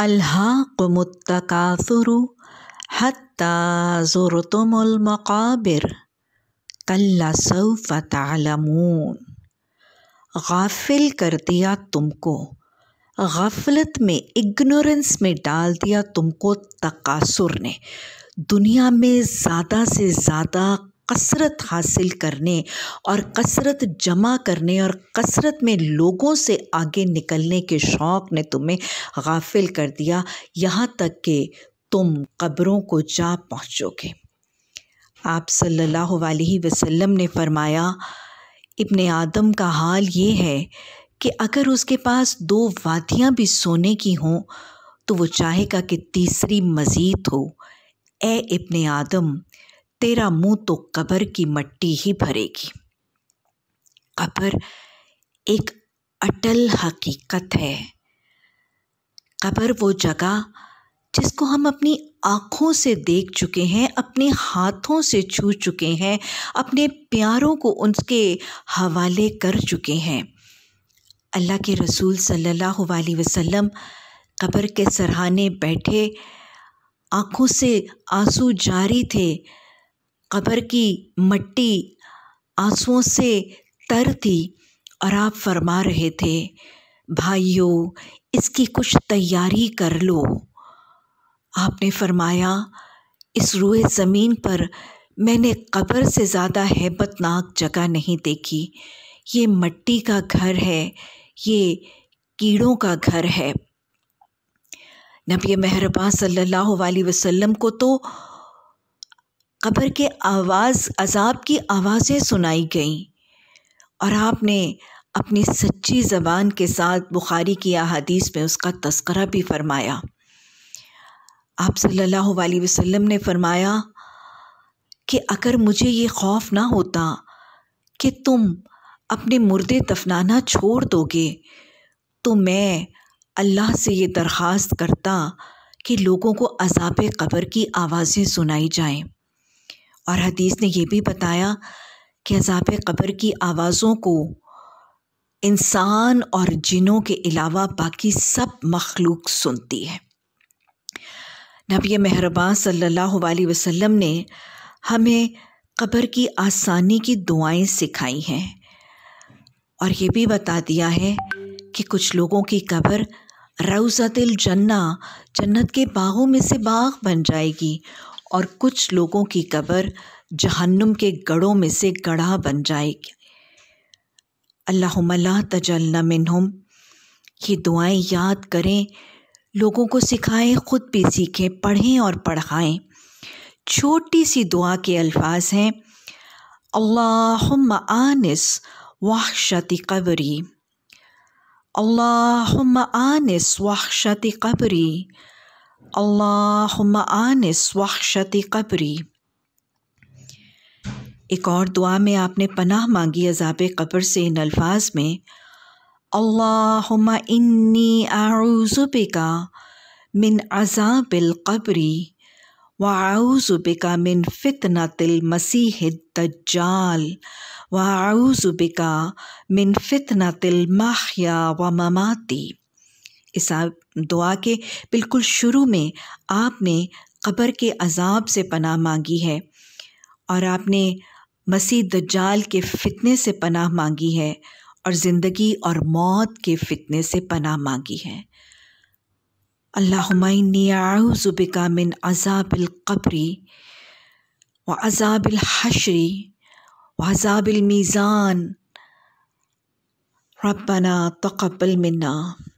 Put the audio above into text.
अल्हाक़ुमुत्तकासुर हत्ता ज़ुरतुमुल मक़ाबिर कल्ला सौफ़ तालमून गाफिल कर दिया तुमको गफलत में इग्नोरेंस में डाल दिया तुमको तकासुर ने दुनिया में ज़्यादा से ज़्यादा कसरत हासिल करने और कसरत जमा करने और कसरत में लोगों से आगे निकलने के शौक़ ने तुम्हें गाफिल कर दिया यहाँ तक कि तुम कब्रों को जा पहुँचोगे आप सल्लल्लाहु अलैहि वसल्लम ने फरमाया इब्ने आदम का हाल ये है कि अगर उसके पास दो वादियाँ भी सोने की हों तो वो चाहेगा कि तीसरी मज़ीद हो ए इब्ने आदम तेरा मुंह तो कब्र की मट्टी ही भरेगी कब्र एक अटल हकीकत है कब्र वो जगह जिसको हम अपनी आँखों से देख चुके हैं अपने हाथों से छू चुके हैं अपने प्यारों को उनके हवाले कर चुके हैं अल्लाह के रसूल सल्लल्लाहु अलैहि वसल्लम कब्र के सरहाने बैठे आँखों से आंसू जारी थे कब्र की मट्टी आंसुओं से तर थी और आप फरमा रहे थे भाइयों इसकी कुछ तैयारी कर लो आपने फरमाया इस रूए ज़मीन पर मैंने कब्र से ज़्यादा हैबतनाक जगह नहीं देखी ये मट्टी का घर है ये कीड़ों का घर है नबी मेहरबान सल्लल्लाहु अलैहि वसल्लम को तो कब्र के आवाज़ अजाब की आवाज़ें सुनाई गईं और आपने अपनी सच्ची ज़बान के साथ बुखारी की अहादीस में उसका तस्करा भी फरमाया आप सल्लल्लाहु अलैहि वसल्लम ने फरमाया कि अगर मुझे ये खौफ ना होता कि तुम अपने मुर्दे दफनाना छोड़ दोगे तो मैं अल्लाह से ये दरख्वास्त करता कि लोगों को अजाब कब्र की आवाज़ें सुनाई जाएं और हदीस ने यह भी बताया कि अजाब कब्र की आवाज़ों को इंसान और जिनों के अलावा बाकी सब मखलूक सुनती है नबी मेहरबान सल्लल्लाहु अलैहि वसल्लम ने हमें कब्र की आसानी की दुआएं सिखाई हैं और ये भी बता दिया है कि कुछ लोगों की कब्र रौज़तिल जन्ना जन्नत के बागों में से बाग बन जाएगी और कुछ लोगों की कब्र जहन्नुम के गढ़ों में से गढ़ा बन जाएगी अल्लाह तजलना मिनहुम ये दुआएं याद करें लोगों को सिखाएं ख़ुद भी सीखें पढ़ें और पढ़ाएं छोटी सी दुआ के अल्फाज हैं अल्लाह आनिस वाहशति कबरी अल्लाहुम्मा आनिस वाहशति कबरी अल्लाहुम्मा आनिस वहशति कब्री एक और दुआ में आपने पनाह मांगी अजाब कब्र से इन अल्फाज में अल्लाहुम्मा इन्नी आउज़ुबिका मिन अजाबिल कब्री व आउज़ुबिका मिन फितना तिल मसीह दज्जाल व आउज़ुबिका मिन फितना तिल माहिया व ममाती इस दुआ के बिल्कुल शुरू में आपने क़बर के अजाब से पनाह मांगी है और आपने मसीह दज्जाल के फितने से पनाह मांगी है और ज़िंदगी और मौत के फितने से पनाह मांगी है अल्लाहुमानियाज़ुबिका मिन अजाबिलकबरी व अजाबिलहशरी व अजाबिलमीज़ान रबना तकबल मिन्ना